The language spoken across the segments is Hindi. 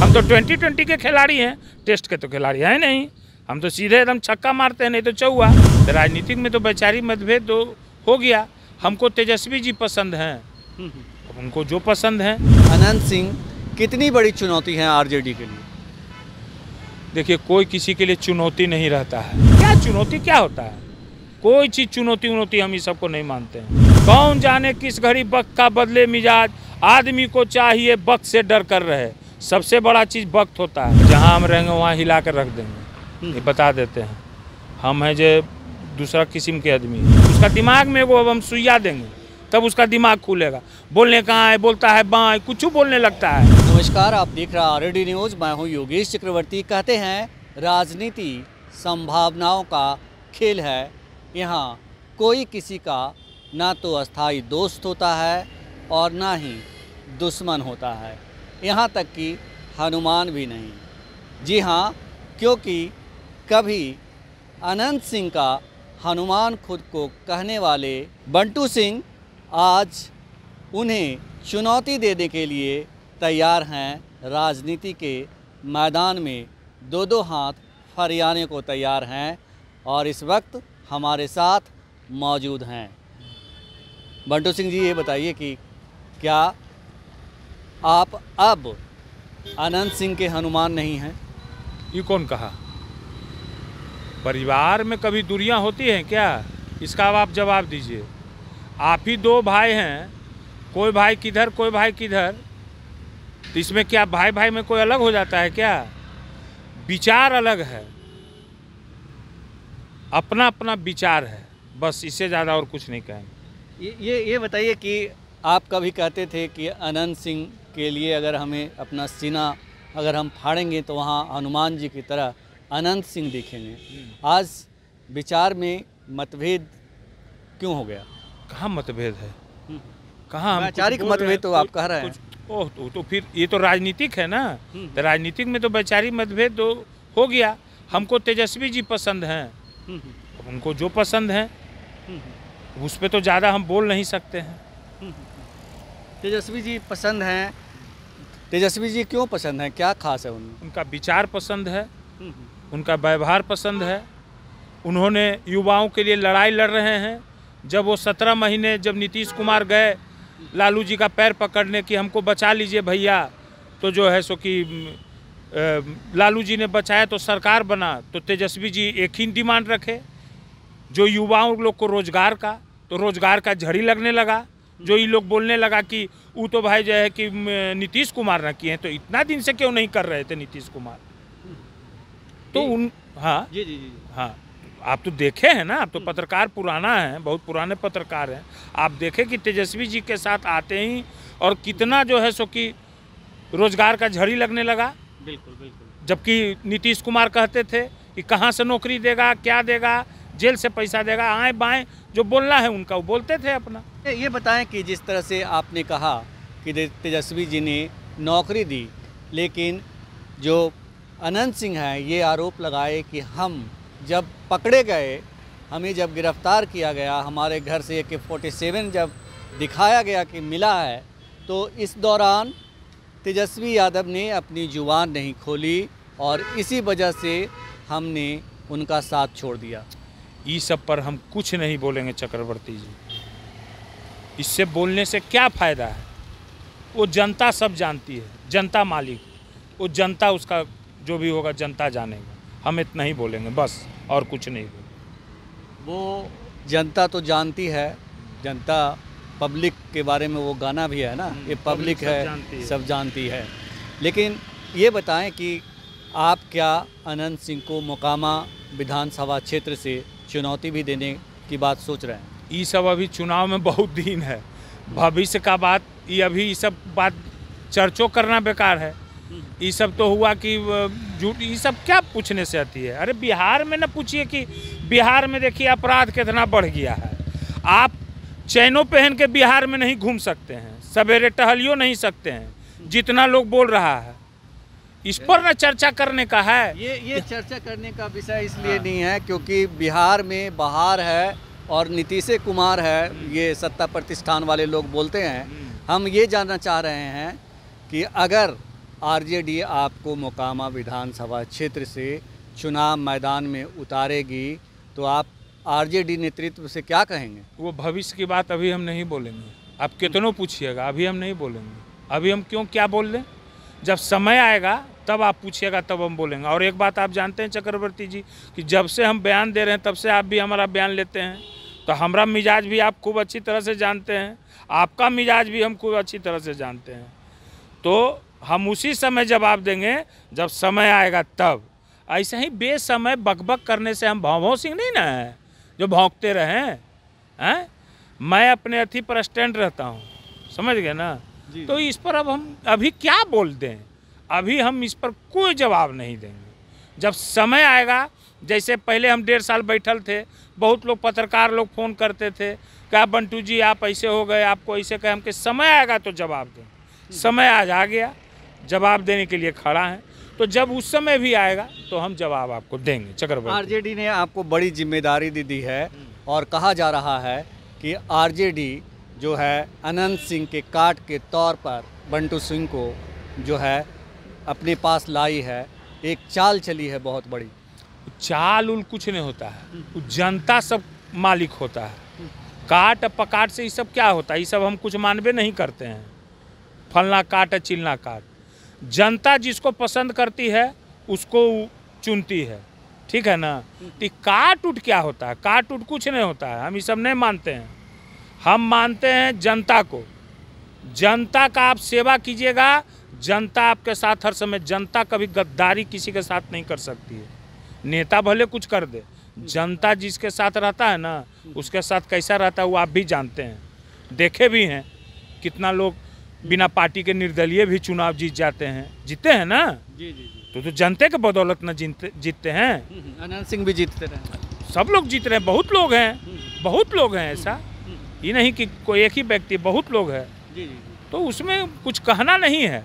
हम तो ट्वेंटी ट्वेंटी के खिलाड़ी हैं टेस्ट के तो खिलाड़ी हैं नहीं हम तो सीधे एकदम छक्का मारते हैं नहीं तो चौवा तो राजनीतिक में तो वैचारिक मतभेद तो हो गया हमको तेजस्वी जी पसंद हैं उनको जो पसंद है अनंत सिंह कितनी बड़ी चुनौती है आरजेडी के लिए देखिए कोई किसी के लिए चुनौती नहीं रहता है क्या चुनौती क्या होता है कोई चीज़ चुनौती उनौती हम इस सबको नहीं मानते हैं कौन जाने किस घड़ी बक का बदले मिजाज आदमी को चाहिए बक से डर कर रहे सबसे बड़ा चीज़ वक्त होता है जहाँ हम रहेंगे वहाँ हिला कर रख देंगे हम्म। ये बता देते हैं हम हैं जो दूसरा किस्म के आदमी उसका दिमाग में वो अब हम सुइया देंगे तब उसका दिमाग खुलेगा बोलने कहाँ है बोलता है बाँ कुछ बोलने लगता है नमस्कार आप देख रहे आर डी न्यूज़ मैं हूँ योगेश चक्रवर्ती कहते हैं राजनीति संभावनाओं का खेल है यहाँ कोई किसी का ना तो अस्थाई दोस्त होता है और ना ही दुश्मन होता है यहाँ तक कि हनुमान भी नहीं जी हाँ क्योंकि कभी अनंत सिंह का हनुमान खुद को कहने वाले बंटू सिंह आज उन्हें चुनौती देने के लिए तैयार हैं राजनीति के मैदान में दो दो हाथ फरियाने को तैयार हैं और इस वक्त हमारे साथ मौजूद हैं बंटू सिंह जी ये बताइए कि क्या आप अब अनंत सिंह के हनुमान नहीं हैं ये कौन कहा परिवार में कभी दूरियां होती हैं क्या इसका आप जवाब दीजिए आप ही दो भाई हैं कोई भाई किधर कोई भाई किधर तो इसमें क्या भाई भाई में कोई अलग हो जाता है क्या विचार अलग है अपना अपना विचार है बस इससे ज़्यादा और कुछ नहीं कहेंगे ये ये बताइए कि आप कभी कहते थे कि अनंत सिंह के लिए अगर हमें अपना सीना अगर हम फाड़ेंगे तो वहाँ हनुमान जी की तरह अनंत सिंह दिखेंगे हम्म। आज विचार में मतभेद क्यों हो गया कहाँ मतभेद है हम्म। कहाँ वैचारिक मतभेद तो आप कह रहे हैं ओह तो, तो फिर ये तो राजनीतिक है ना हम्म। तो राजनीतिक में तो वैचारिक मतभेद तो हो गया हमको तेजस्वी जी पसंद हैं उनको जो पसंद है उस पर तो ज़्यादा हम बोल नहीं सकते हैं तेजस्वी जी पसंद हैं तेजस्वी जी क्यों पसंद हैं क्या खास है उनमें उनका विचार पसंद है हम्म, हम्म। उनका व्यवहार पसंद है उन्होंने युवाओं के लिए लड़ाई लड़ रहे हैं जब वो सत्रह महीने जब नीतीश कुमार गए लालू जी का पैर पकड़ने की हमको बचा लीजिए भैया तो जो है सो कि लालू जी ने बचाया तो सरकार बना तो तेजस्वी जी एक ही डिमांड रखे जो युवाओं लोग को रोजगार का तो रोजगार का झड़ी लगने लगा जो ये लोग बोलने लगा कि वो तो भाई जो है कि नीतीश कुमार ना किए हैं तो इतना दिन से क्यों नहीं कर रहे थे नीतीश कुमार तो उन हाँ जी जी जी हाँ आप तो देखे हैं ना आप तो पत्रकार पुराना है बहुत पुराने पत्रकार हैं आप देखे कि तेजस्वी जी के साथ आते ही और कितना जो है सो कि रोजगार का झड़ी लगने लगा बिल्कुल बिल्कुल जबकि नीतीश कुमार कहते थे कि कहाँ से नौकरी देगा क्या देगा जेल से पैसा देगा आए बाएं जो बोलना है उनका वो बोलते थे अपना ये बताएं कि जिस तरह से आपने कहा कि तेजस्वी जी ने नौकरी दी लेकिन जो अनंत सिंह हैं ये आरोप लगाए कि हम जब पकड़े गए हमें जब गिरफ्तार किया गया हमारे घर से एक के फोर्टी सेवन जब दिखाया गया कि मिला है तो इस दौरान तेजस्वी यादव ने अपनी जुबान नहीं खोली और इसी वजह से हमने उनका साथ छोड़ दिया ये सब पर हम कुछ नहीं बोलेंगे चक्रवर्ती जी इससे बोलने से क्या फ़ायदा है वो जनता सब जानती है जनता मालिक वो जनता उसका जो भी होगा जनता जानेगा हम इतना ही बोलेंगे बस और कुछ नहीं बोलेंगे वो जनता तो जानती है जनता पब्लिक के बारे में वो गाना भी है ना हम्म, ये पब्लिक है, जानती है सब जानती है लेकिन ये बताएं कि आप क्या अनंत सिंह को मोकामा विधानसभा क्षेत्र से चुनौती भी देने की बात सोच रहे हैं ये सब अभी चुनाव में बहुत दिन है भविष्य का बात ये अभी ये सब बात चर्चो करना बेकार है ये सब तो हुआ कि झूठ ये सब क्या पूछने से आती है अरे बिहार में ना पूछिए कि बिहार में देखिए अपराध कितना बढ़ गया है आप चैनों पहन के बिहार में नहीं घूम सकते हैं सवेरे टहलियो नहीं सकते हैं जितना लोग बोल रहा है इस पर ना चर्चा करने का है ये ये चर्चा करने का विषय इसलिए नहीं है क्योंकि बिहार में बहार है और नीतीश कुमार है ये सत्ता प्रतिष्ठान वाले लोग बोलते हैं हम ये जानना चाह रहे हैं कि अगर आरजेडी आपको मोकामा विधानसभा क्षेत्र से चुनाव मैदान में उतारेगी तो आप आरजेडी नेतृत्व से क्या कहेंगे वो भविष्य की बात अभी हम नहीं बोलेंगे आप कितनों पूछिएगा अभी हम नहीं बोलेंगे अभी हम क्यों क्या बोल लें जब समय आएगा तब आप पूछिएगा तब हम बोलेंगे और एक बात आप जानते हैं चक्रवर्ती जी कि जब से हम बयान दे रहे हैं तब से आप भी हमारा बयान लेते हैं तो हमारा मिजाज भी आप खूब अच्छी तरह से जानते हैं आपका मिजाज भी हम खूब अच्छी तरह से जानते हैं तो हम उसी समय जवाब देंगे जब समय आएगा तब ऐसे ही बेसमय बकबक करने से हम भाव सिंह नहीं ना है जो भोंकते रहें हैं मैं अपने अथी पर स्टैंड रहता हूँ समझ गए ना तो इस पर अब हम अभी क्या बोल दें अभी हम इस पर कोई जवाब नहीं देंगे जब समय आएगा जैसे पहले हम डेढ़ साल बैठल थे बहुत लोग पत्रकार लोग फ़ोन करते थे क्या बंटू जी आप ऐसे हो गए आपको ऐसे कहे हमके समय आएगा तो जवाब दें समय आज आ गया जवाब देने के लिए खड़ा है तो जब उस समय भी आएगा तो हम जवाब आपको देंगे चक्रवर्ती आरजेडी ने आपको बड़ी जिम्मेदारी दे दी है और कहा जा रहा है कि आरजेडी जो है अनंत सिंह के काट के तौर पर बंटू सिंह को जो है अपने पास लाई है एक चाल चली है बहुत बड़ी चाल उल कुछ नहीं होता है जनता सब मालिक होता है काट पकाट से ये सब क्या होता है ये सब हम कुछ मानवे नहीं करते हैं फलना काट चिलना काट जनता जिसको पसंद करती है उसको चुनती है ठीक है ना तो काट उट क्या होता है काट उट कुछ नहीं होता है हम ये सब नहीं मानते हैं हम मानते हैं जनता को जनता का आप सेवा कीजिएगा जनता आपके साथ हर समय जनता कभी गद्दारी किसी के साथ नहीं कर सकती है नेता भले कुछ कर दे जनता जिसके साथ रहता है ना उसके साथ कैसा रहता है वो आप भी जानते हैं देखे भी हैं कितना लोग बिना पार्टी के निर्दलीय भी चुनाव जीत जाते हैं जीते हैं ना जी जी जी तो, तो जनते के बदौलत ना जीतते जीतते हैं हम्म, हम्म, अनंत सिंह भी जीतते रहे सब लोग जीत रहे हैं बहुत लोग हैं हम्म, बहुत लोग हैं ऐसा ये नहीं कि कोई एक ही व्यक्ति बहुत लोग हैं तो उसमें कुछ कहना नहीं है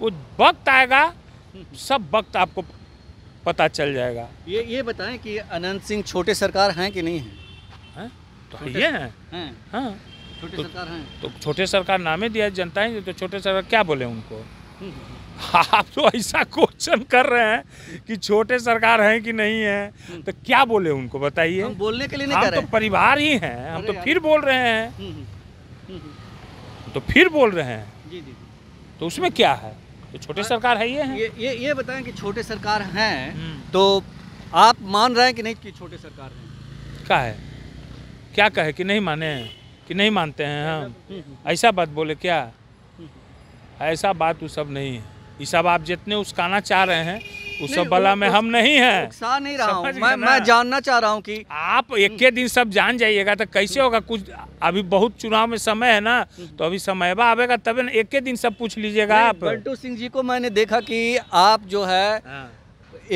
वो वक्त आएगा सब वक्त आपको पता चल जाएगा ये ये बताएं कि अनंत सिंह छोटे सरकार हैं कि नहीं है? तो ये हैं हैं हाँ छोटे तो, सरकार हैं तो छोटे सरकार नामे दिया जनता है तो छोटे सरकार क्या बोले उनको हम्म, हम्म, हम्म। आप तो ऐसा क्वेश्चन कर रहे हैं कि छोटे सरकार हैं कि नहीं है तो क्या बोले उनको बताइए हम बोलने के लिए नहीं हम तो परिवार ही हैं हम तो फिर बोल रहे हैं तो फिर बोल रहे हैं जी जी तो उसमें क्या है तो छोटे सरकार है ये है ये ये, ये बताएं कि छोटे सरकार हैं हम्म। तो आप मान रहे हैं कि नहीं कि छोटे सरकार हैं क्या है क्या कहे कि नहीं माने कि नहीं मानते हैं हम ऐसा बात बोले क्या ऐसा बात वो तो सब नहीं है ये सब आप जितने उसकाना चाह रहे हैं उस सब में हम नहीं है नहीं रहा हूं। मैं मैं जानना चाह रहा हूँ कि आप एक के दिन सब जान जाइएगा तो कैसे होगा कुछ अभी बहुत चुनाव में समय है ना तो अभी समय आवेगा तब ना एक के दिन सब पूछ लीजिएगा आप बंटू सिंह जी को मैंने देखा की आप जो है हाँ।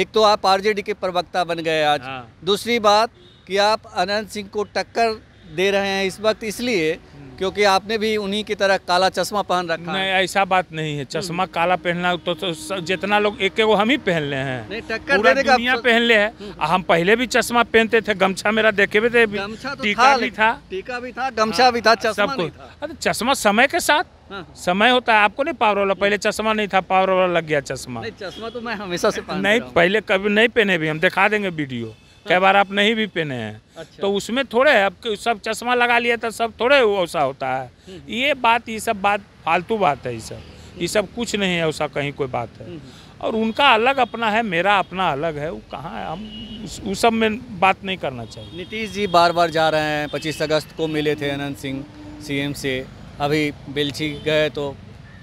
एक तो आप आर के प्रवक्ता बन गए आज हाँ। दूसरी बात कि आप अनंत सिंह को टक्कर दे रहे हैं इस वक्त इसलिए क्योंकि आपने भी उन्हीं की तरह काला चश्मा पहन रखा नहीं ऐसा बात नहीं है चश्मा हम्म। काला पहनना तो, तो जितना लोग एक एक हम ही पहन ले हैं दुनिया पहन ले है हम्म। हम पहले भी चश्मा पहनते थे गमछा मेरा देखे हुए थे तो टीका भी था टीका भी था गमछा हाँ, भी था चश्मा सब कुछ चश्मा समय के साथ हाँ। समय होता है आपको नहीं पावर वाला पहले चश्मा नहीं था पावर वाला लग गया चश्मा नहीं चश्मा तो मैं हमेशा से नहीं पहले कभी नहीं पहने भी हम दिखा देंगे वीडियो हाँ। कई बार आप नहीं भी पहने हैं अच्छा। तो उसमें थोड़े अब सब चश्मा लगा लिया तो सब थोड़े ऐसा होता है हम्म, हम्म। ये बात ये सब बात फालतू बात है ये सब ये सब कुछ नहीं है ऐसा कहीं कोई बात है हम्म, और उनका अलग अपना है मेरा अपना अलग है वो कहाँ है हम उस, सब में बात नहीं करना चाहिए नीतीश जी बार बार जा रहे हैं पच्चीस अगस्त को मिले थे अनंत सिंह सीएम से अभी बेलछी गए तो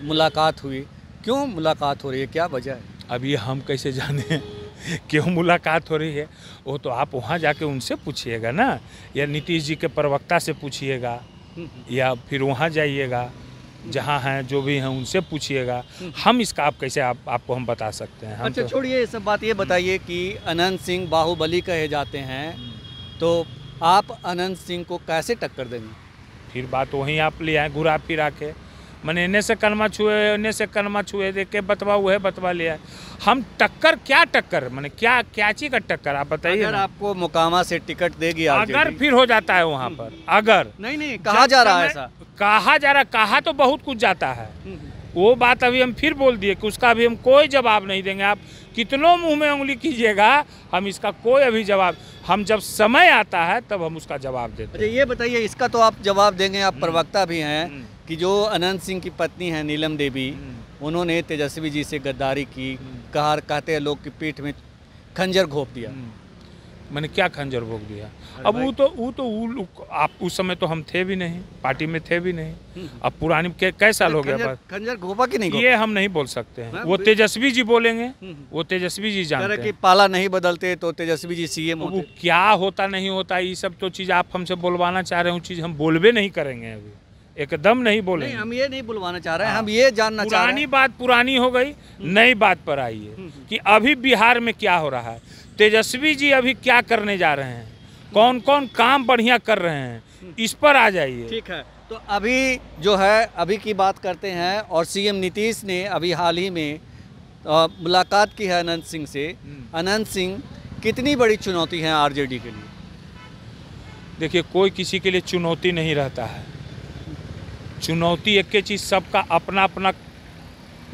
मुलाकात हुई क्यों मुलाकात हो रही है क्या वजह है अभी हम कैसे जाने क्यों मुलाकात हो रही है वो तो आप वहाँ जाके उनसे पूछिएगा ना या नीतीश जी के प्रवक्ता से पूछिएगा या फिर वहाँ जाइएगा जहाँ हैं जो भी हैं उनसे पूछिएगा हम इसका आप कैसे आप आपको हम बता सकते हैं अच्छा तो... छोड़िए ये सब बात ये बताइए कि अनंत सिंह बाहुबली कहे जाते हैं हम्म। तो आप अनंत सिंह को कैसे टक्कर देंगे फिर बात वहीं आप ले आए घुरा फिरा के मैंने इन्हें से कलमा छुए इन्हें से कलमा छुए दे के बतवा हुए बतवा लिया हम टक्कर क्या टक्कर मैंने क्या क्या चीज का टक्कर आप बताइए अगर आपको मुकामा से टिकट देगी अगर फिर हो जाता है वहाँ हम्म। पर अगर नहीं नहीं कहा जा रहा है ऐसा कहा जा रहा कहा तो बहुत कुछ जाता है हम्म। वो बात अभी हम फिर बोल दिए कि उसका अभी हम कोई जवाब नहीं देंगे आप कितनों मुंह में उंगली कीजिएगा हम इसका कोई अभी जवाब हम जब समय आता है तब हम उसका जवाब देते हैं अच्छा, ये बताइए इसका तो आप जवाब देंगे आप हम्म। प्रवक्ता भी हैं हम्म। कि जो अनंत सिंह की पत्नी है नीलम देवी हम्म। उन्होंने तेजस्वी जी से गद्दारी की कहा कहते हैं लोग की पीठ में खंजर घोप दिया मैंने क्या खंजर भोग दिया अब वो तो वो तो वो आप उस समय तो हम थे भी नहीं पार्टी में थे भी नहीं हम्म। अब पुरानी कै, कै साल हो गया खंजर घोपा की नहीं ये हम नहीं बोल सकते हैं वो तेजस्वी जी बोलेंगे हम्म, हम्म। वो तेजस्वी जी जानते हैं कि पाला नहीं बदलते तो तेजस्वी जी सीएम वो क्या होता नहीं होता ये सब तो चीज़ आप हमसे बोलवाना चाह रहे हो चीज़ हम बोलवे नहीं करेंगे अभी एकदम नहीं बोले हम ये नहीं बुलवाना चाह रहे हैं हम हाँ। ये जानना चाह रहे हैं पुरानी बात पुरानी हो गई नई बात पर आई है कि अभी बिहार में क्या हो रहा है तेजस्वी जी अभी क्या करने जा रहे हैं कौन कौन काम बढ़िया कर रहे हैं इस पर आ जाइए ठीक है तो अभी जो है अभी की बात करते हैं और सीएम नीतीश ने अभी हाल ही में आ, मुलाकात की है अनंत सिंह से हम्म। अनंत सिंह कितनी बड़ी चुनौती है आरजेडी के लिए देखिए कोई किसी के लिए चुनौती नहीं रहता है चुनौती एक चीज़ सबका अपना अपना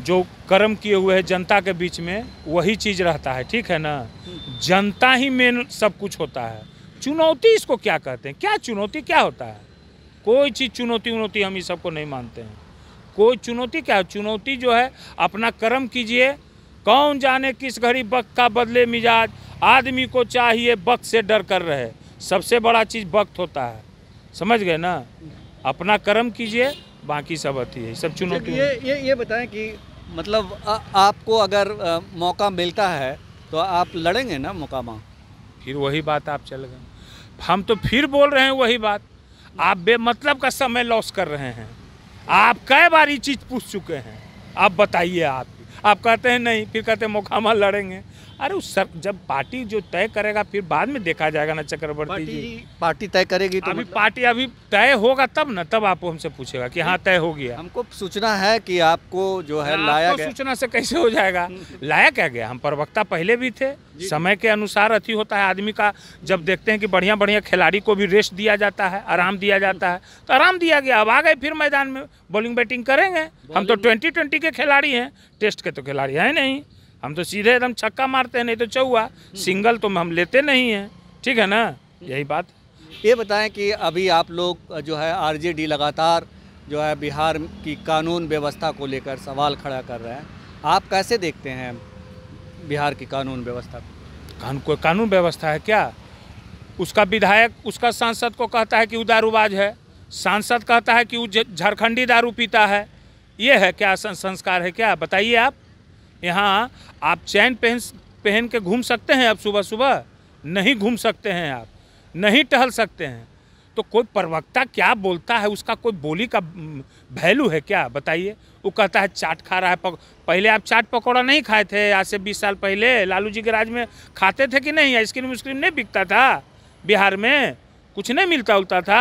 जो कर्म किए हुए हैं जनता के बीच में वही चीज़ रहता है ठीक है ना जनता ही मेन सब कुछ होता है चुनौती इसको क्या कहते हैं क्या चुनौती क्या होता है कोई चीज़ चुनौती उनौती हम इस सबको नहीं मानते हैं कोई चुनौती क्या है चुनौती जो है अपना कर्म कीजिए कौन जाने किस घड़ी बक का बदले मिजाज आदमी को चाहिए वक्त से डर कर रहे सबसे बड़ा चीज़ वक्त होता है समझ गए ना अपना कर्म कीजिए बाकी सब आती है सब चुनौती ये ये ये बताएं कि मतलब आ, आपको अगर आ, मौका मिलता है तो आप लड़ेंगे ना मुकामा फिर वही बात आप चल गए हम तो फिर बोल रहे हैं वही बात आप बेमतलब का समय लॉस कर रहे हैं आप कई बार ये चीज़ पूछ चुके हैं आप बताइए आप आप कहते हैं नहीं फिर कहते हैं मुकामा लड़ेंगे अरे उस सर जब पार्टी जो तय करेगा फिर बाद में देखा जाएगा ना चक्रवर्ती जी पार्टी तय करेगी तो अभी मतलब... पार्टी अभी तय होगा तब ना तब आप हमसे पूछेगा कि हाँ तय हो गया हमको सूचना है कि आपको जो है लाया गया सूचना से कैसे हो जाएगा लाया क्या गया हम प्रवक्ता पहले भी थे समय के अनुसार अति होता है आदमी का जब देखते हैं कि बढ़िया बढ़िया खिलाड़ी को भी रेस्ट दिया जाता है आराम दिया जाता है तो आराम दिया गया अब आ गए फिर मैदान में बॉलिंग बैटिंग करेंगे हम तो ट्वेंटी ट्वेंटी के खिलाड़ी हैं टेस्ट के तो खिलाड़ी हैं नहीं हम तो सीधे एकदम छक्का मारते हैं नहीं तो चौवा सिंगल तो हम लेते नहीं हैं ठीक है ना यही बात ये बताएं कि अभी आप लोग जो है आरजेडी लगातार जो है बिहार की कानून व्यवस्था को लेकर सवाल खड़ा कर रहे हैं आप कैसे देखते हैं बिहार की कानून व्यवस्था को कानून कोई कानून व्यवस्था है क्या उसका विधायक उसका सांसद को कहता है कि वो दारूबाज है सांसद कहता है कि वो झारखंडी दारू पीता है ये है क्या संस्कार है क्या बताइए आप यहाँ आप चैन पहन पहन के घूम सकते हैं आप सुबह सुबह नहीं घूम सकते हैं आप नहीं टहल सकते हैं तो कोई प्रवक्ता क्या बोलता है उसका कोई बोली का वैल्यू है क्या बताइए वो कहता है चाट खा रहा है पक... पहले आप चाट पकौड़ा नहीं खाए थे आज से बीस साल पहले लालू जी के राज में खाते थे कि नहीं आइसक्रीम उइसक्रीम नहीं बिकता था बिहार में कुछ नहीं मिलता उलता था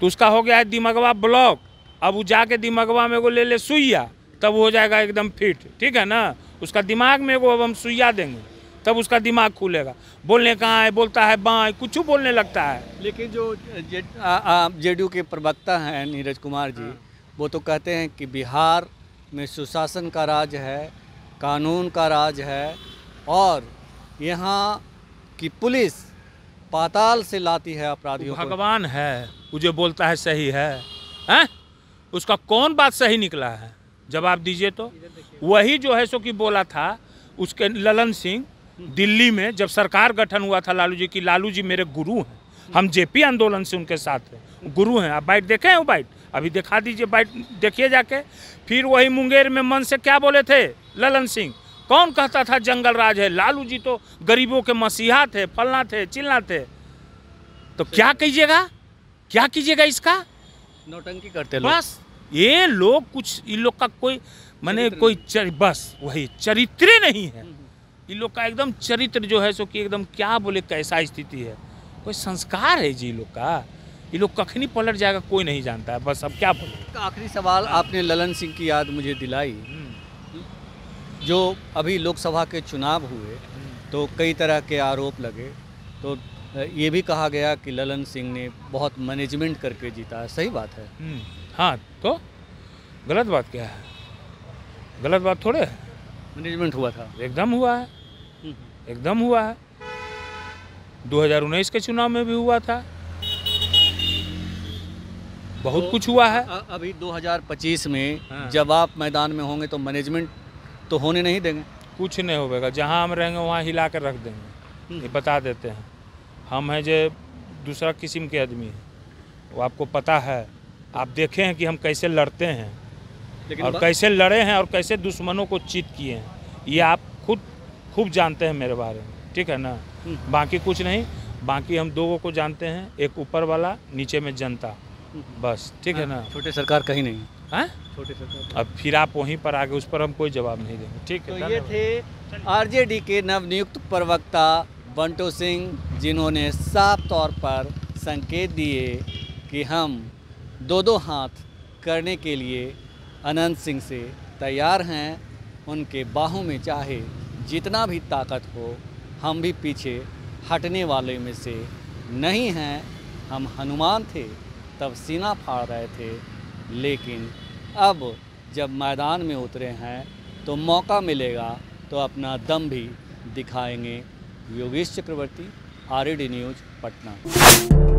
तो उसका हो गया है दिमगवा ब्लॉक अब वो जाके दिमगवा में वो ले ले सुइया तब हो जाएगा एकदम फिट ठीक है ना उसका दिमाग में वो अब हम सुइया देंगे तब उसका दिमाग खुलेगा बोलने कहाँ है बोलता है बाएँ कुछ बोलने लगता है लेकिन जो जे जे के प्रवक्ता हैं नीरज कुमार जी हाँ। वो तो कहते हैं कि बिहार में सुशासन का राज है कानून का राज है और यहाँ की पुलिस पाताल से लाती है अपराधियों भगवान है वो जो बोलता है सही है है? उसका कौन बात सही निकला है जवाब दीजिए तो वही जो है सो कि बोला था उसके ललन सिंह दिल्ली में जब सरकार गठन हुआ था लालू जी की लालू जी मेरे गुरु हैं हम जेपी आंदोलन से उनके साथ हैं गुरु हैं आप बाइट देखे हैं बाइट अभी दिखा दीजिए बाइट देखिए जाके फिर वही मुंगेर में मन से क्या बोले थे ललन सिंह कौन कहता था जंगल राज है लालू जी तो गरीबों के मसीहा थे फलना थे चिल्ला थे तो क्या कीजिएगा क्या कीजिएगा इसका नौटंकी करते बस ये लोग कुछ इन लोग का कोई मैंने कोई चर, बस वही चरित्र नहीं है हम्म, हम्म। इन लोग का एकदम चरित्र जो है सो कि एकदम क्या बोले कैसा स्थिति है कोई संस्कार है जी लोग का ये लोग कखनी पलट जाएगा कोई नहीं जानता है बस अब क्या बोले आखिरी सवाल आपने ललन सिंह की याद मुझे दिलाई हम्म। जो अभी लोकसभा के चुनाव हुए तो कई तरह के आरोप लगे तो ये भी कहा गया कि ललन सिंह ने बहुत मैनेजमेंट करके जीता सही बात है हाँ तो गलत बात क्या है गलत बात थोड़े है मैनेजमेंट हुआ था एकदम हुआ है हम्म। एकदम हुआ है 2019 के चुनाव में भी हुआ था बहुत तो कुछ हुआ है अभी 2025 में हाँ। जब आप मैदान में होंगे तो मैनेजमेंट तो होने नहीं देंगे कुछ नहीं होगा जहाँ हम रहेंगे वहाँ हिला कर रख देंगे हम्म। ये बता देते हैं हम हैं जो दूसरा किस्म के आदमी वो आपको पता है आप देखे हैं कि हम कैसे लड़ते हैं और कैसे लड़े हैं और कैसे दुश्मनों को चित किए हैं ये आप खुद खूब जानते हैं मेरे बारे में ठीक है ना हम्म। बाकी कुछ नहीं बाकी हम दो को जानते हैं एक ऊपर वाला नीचे में जनता हम्म। बस ठीक है हाँ, ना छोटे सरकार कहीं नहीं है हाँ? छोटे सरकार अब फिर आप वहीं पर आगे उस पर हम कोई जवाब नहीं देंगे ठीक है तो ये थे आरजेडी के नवनियुक्त प्रवक्ता बंटो सिंह जिन्होंने साफ तौर पर संकेत दिए कि हम दो दो हाथ करने के लिए अनंत सिंह से तैयार हैं उनके बाहों में चाहे जितना भी ताकत हो हम भी पीछे हटने वाले में से नहीं हैं हम हनुमान थे तब सीना फाड़ रहे थे लेकिन अब जब मैदान में उतरे हैं तो मौका मिलेगा तो अपना दम भी दिखाएंगे योगेश चक्रवर्ती आर न्यूज पटना